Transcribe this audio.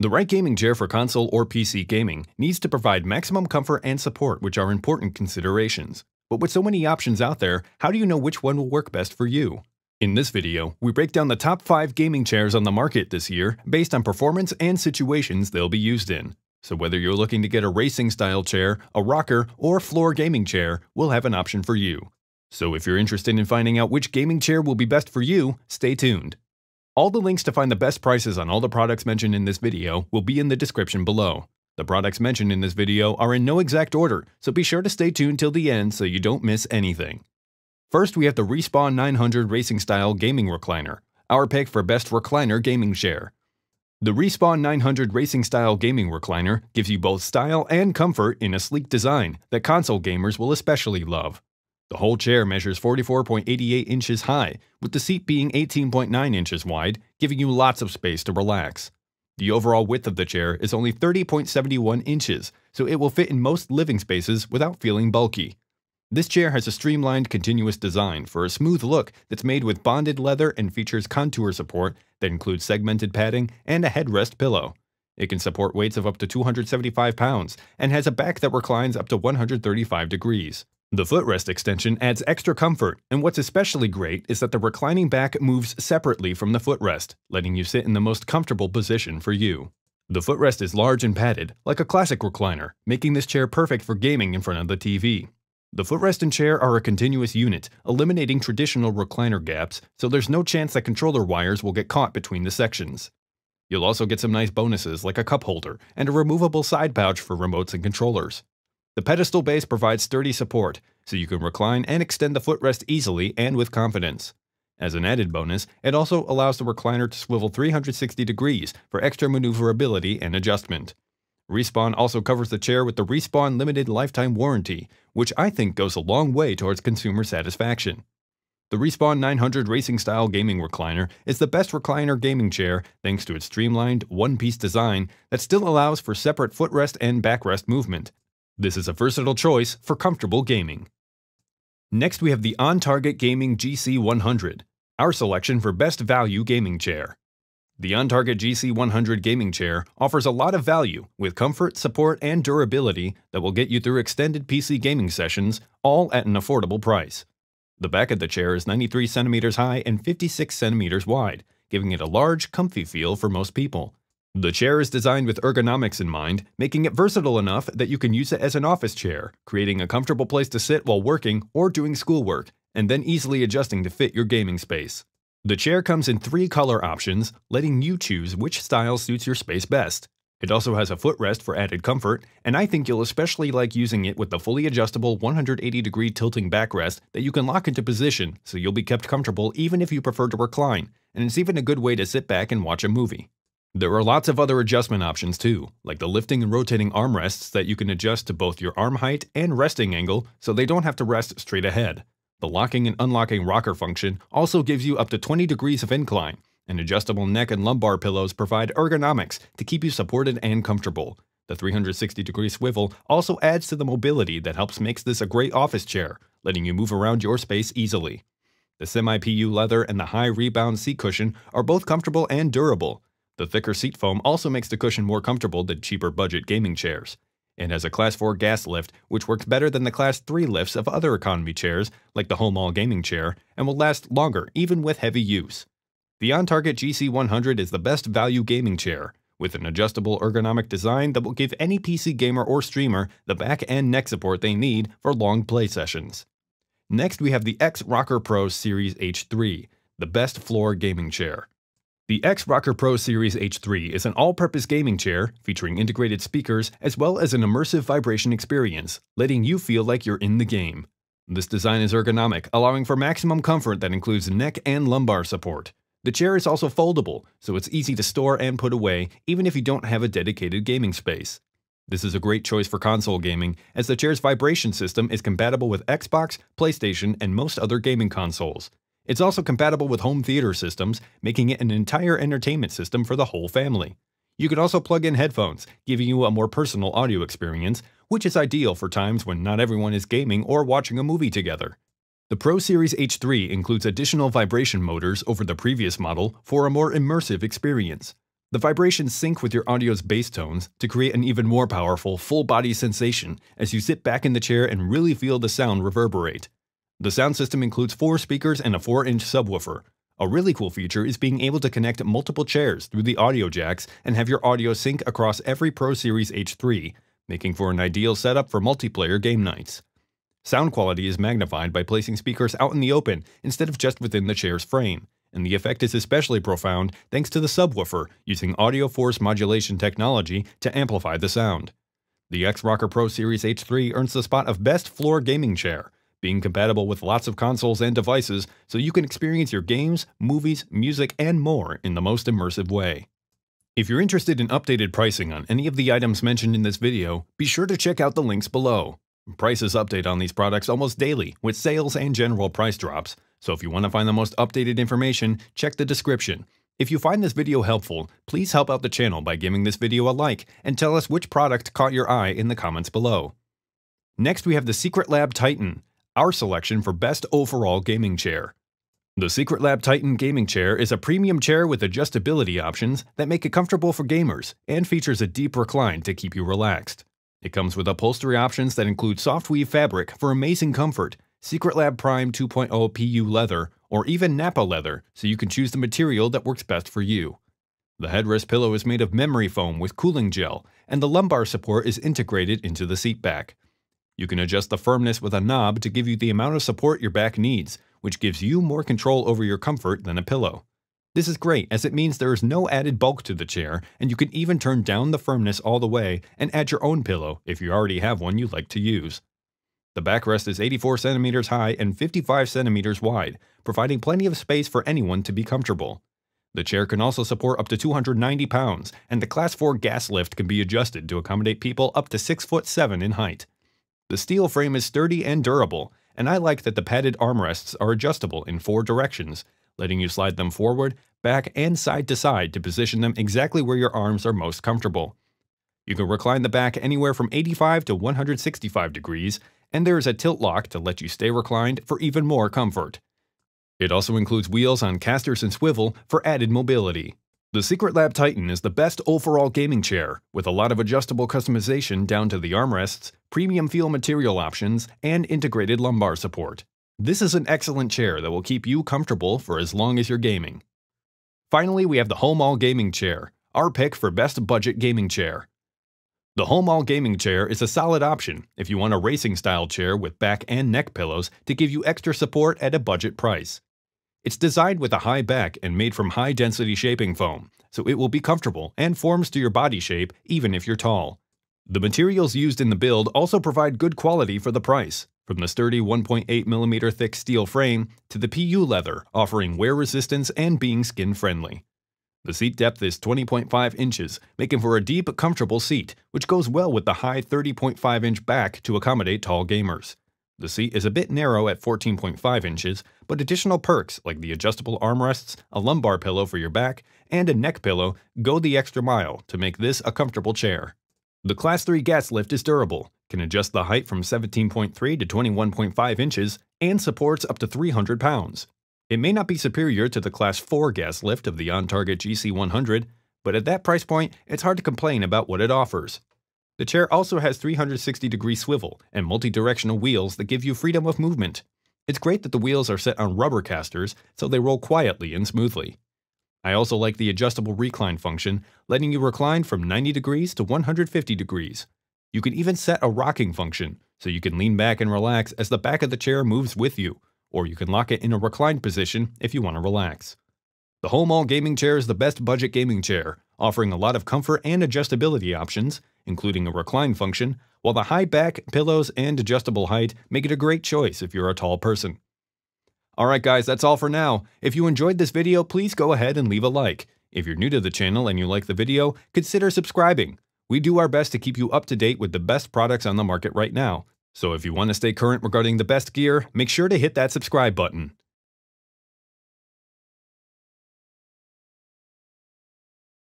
The right gaming chair for console or PC gaming needs to provide maximum comfort and support, which are important considerations. But with so many options out there, how do you know which one will work best for you? In this video, we break down the top 5 gaming chairs on the market this year based on performance and situations they'll be used in. So whether you're looking to get a racing-style chair, a rocker, or floor gaming chair, we'll have an option for you. So if you're interested in finding out which gaming chair will be best for you, stay tuned. All the links to find the best prices on all the products mentioned in this video will be in the description below. The products mentioned in this video are in no exact order, so be sure to stay tuned till the end so you don't miss anything. First, we have the Respawn 900 Racing Style Gaming Recliner, our pick for best recliner gaming chair. The Respawn 900 Racing Style Gaming Recliner gives you both style and comfort in a sleek design that console gamers will especially love. The whole chair measures 44.88 inches high, with the seat being 18.9 inches wide, giving you lots of space to relax. The overall width of the chair is only 30.71 inches, so it will fit in most living spaces without feeling bulky. This chair has a streamlined continuous design for a smooth look that's made with bonded leather and features contour support that includes segmented padding and a headrest pillow. It can support weights of up to 275 pounds and has a back that reclines up to 135 degrees. The footrest extension adds extra comfort, and what's especially great is that the reclining back moves separately from the footrest, letting you sit in the most comfortable position for you. The footrest is large and padded, like a classic recliner, making this chair perfect for gaming in front of the TV. The footrest and chair are a continuous unit, eliminating traditional recliner gaps, so there's no chance that controller wires will get caught between the sections. You'll also get some nice bonuses like a cup holder and a removable side pouch for remotes and controllers. The pedestal base provides sturdy support, so you can recline and extend the footrest easily and with confidence. As an added bonus, it also allows the recliner to swivel 360 degrees for extra maneuverability and adjustment. Respawn also covers the chair with the Respawn Limited Lifetime Warranty, which I think goes a long way towards consumer satisfaction. The Respawn 900 Racing Style Gaming Recliner is the best recliner gaming chair thanks to its streamlined, one piece design that still allows for separate footrest and backrest movement, this is a versatile choice for comfortable gaming. Next we have the OnTarget Gaming GC100, our selection for best value gaming chair. The OnTarget GC100 gaming chair offers a lot of value with comfort, support, and durability that will get you through extended PC gaming sessions, all at an affordable price. The back of the chair is 93 centimeters high and 56 centimeters wide, giving it a large, comfy feel for most people. The chair is designed with ergonomics in mind, making it versatile enough that you can use it as an office chair, creating a comfortable place to sit while working or doing schoolwork, and then easily adjusting to fit your gaming space. The chair comes in three color options, letting you choose which style suits your space best. It also has a footrest for added comfort, and I think you'll especially like using it with the fully adjustable 180 degree tilting backrest that you can lock into position so you'll be kept comfortable even if you prefer to recline, and it's even a good way to sit back and watch a movie. There are lots of other adjustment options too, like the lifting and rotating armrests that you can adjust to both your arm height and resting angle so they don't have to rest straight ahead. The locking and unlocking rocker function also gives you up to 20 degrees of incline, and adjustable neck and lumbar pillows provide ergonomics to keep you supported and comfortable. The 360 degree swivel also adds to the mobility that helps makes this a great office chair, letting you move around your space easily. The semi-PU leather and the high rebound seat cushion are both comfortable and durable, the thicker seat foam also makes the cushion more comfortable than cheaper budget gaming chairs. and has a Class 4 gas lift, which works better than the Class 3 lifts of other economy chairs, like the Home All Gaming Chair, and will last longer even with heavy use. The OnTarget GC100 is the best value gaming chair, with an adjustable ergonomic design that will give any PC gamer or streamer the back and neck support they need for long play sessions. Next, we have the X Rocker Pro Series H3, the best floor gaming chair. The X-Rocker Pro Series H3 is an all-purpose gaming chair featuring integrated speakers as well as an immersive vibration experience, letting you feel like you're in the game. This design is ergonomic, allowing for maximum comfort that includes neck and lumbar support. The chair is also foldable, so it's easy to store and put away even if you don't have a dedicated gaming space. This is a great choice for console gaming, as the chair's vibration system is compatible with Xbox, PlayStation, and most other gaming consoles. It's also compatible with home theater systems, making it an entire entertainment system for the whole family. You can also plug in headphones, giving you a more personal audio experience, which is ideal for times when not everyone is gaming or watching a movie together. The Pro Series H3 includes additional vibration motors over the previous model for a more immersive experience. The vibrations sync with your audio's bass tones to create an even more powerful full body sensation as you sit back in the chair and really feel the sound reverberate. The sound system includes four speakers and a 4-inch subwoofer. A really cool feature is being able to connect multiple chairs through the audio jacks and have your audio sync across every Pro Series H3, making for an ideal setup for multiplayer game nights. Sound quality is magnified by placing speakers out in the open instead of just within the chair's frame, and the effect is especially profound thanks to the subwoofer using audio force modulation technology to amplify the sound. The X-Rocker Pro Series H3 earns the spot of Best Floor Gaming Chair, being compatible with lots of consoles and devices so you can experience your games, movies, music, and more in the most immersive way. If you're interested in updated pricing on any of the items mentioned in this video, be sure to check out the links below. Prices update on these products almost daily with sales and general price drops, so if you want to find the most updated information, check the description. If you find this video helpful, please help out the channel by giving this video a like and tell us which product caught your eye in the comments below. Next we have the Secret Lab Titan, our selection for Best Overall Gaming Chair. The Secret Lab Titan Gaming Chair is a premium chair with adjustability options that make it comfortable for gamers and features a deep recline to keep you relaxed. It comes with upholstery options that include soft weave fabric for amazing comfort, Secret Lab Prime 2.0 PU leather, or even Napa leather, so you can choose the material that works best for you. The headrest pillow is made of memory foam with cooling gel, and the lumbar support is integrated into the seat back. You can adjust the firmness with a knob to give you the amount of support your back needs, which gives you more control over your comfort than a pillow. This is great as it means there is no added bulk to the chair, and you can even turn down the firmness all the way and add your own pillow if you already have one you like to use. The backrest is 84 centimeters high and 55 centimeters wide, providing plenty of space for anyone to be comfortable. The chair can also support up to 290 pounds, and the Class 4 gas lift can be adjusted to accommodate people up to 6 foot 7 in height. The steel frame is sturdy and durable, and I like that the padded armrests are adjustable in four directions, letting you slide them forward, back, and side to side to position them exactly where your arms are most comfortable. You can recline the back anywhere from 85 to 165 degrees, and there is a tilt lock to let you stay reclined for even more comfort. It also includes wheels on casters and swivel for added mobility. The Secret Lab Titan is the best overall gaming chair, with a lot of adjustable customization down to the armrests, premium feel material options, and integrated lumbar support. This is an excellent chair that will keep you comfortable for as long as you're gaming. Finally, we have the Home All Gaming Chair, our pick for best budget gaming chair. The Home All Gaming Chair is a solid option if you want a racing-style chair with back and neck pillows to give you extra support at a budget price. It's designed with a high back and made from high-density shaping foam, so it will be comfortable and forms to your body shape even if you're tall. The materials used in the build also provide good quality for the price, from the sturdy 1.8mm thick steel frame to the PU leather, offering wear resistance and being skin-friendly. The seat depth is 20.5 inches, making for a deep, comfortable seat, which goes well with the high 30.5-inch back to accommodate tall gamers. The seat is a bit narrow at 14.5 inches, but additional perks like the adjustable armrests, a lumbar pillow for your back, and a neck pillow go the extra mile to make this a comfortable chair. The Class 3 gas lift is durable, can adjust the height from 17.3 to 21.5 inches, and supports up to 300 pounds. It may not be superior to the Class 4 gas lift of the on-target GC100, but at that price point, it's hard to complain about what it offers. The chair also has 360-degree swivel and multi-directional wheels that give you freedom of movement. It's great that the wheels are set on rubber casters, so they roll quietly and smoothly. I also like the adjustable recline function, letting you recline from 90 degrees to 150 degrees. You can even set a rocking function, so you can lean back and relax as the back of the chair moves with you, or you can lock it in a reclined position if you want to relax. The Home All Gaming Chair is the best budget gaming chair, offering a lot of comfort and adjustability options, including a recline function, while the high back, pillows, and adjustable height make it a great choice if you're a tall person. Alright guys, that's all for now. If you enjoyed this video, please go ahead and leave a like. If you're new to the channel and you like the video, consider subscribing. We do our best to keep you up to date with the best products on the market right now. So if you want to stay current regarding the best gear, make sure to hit that subscribe button.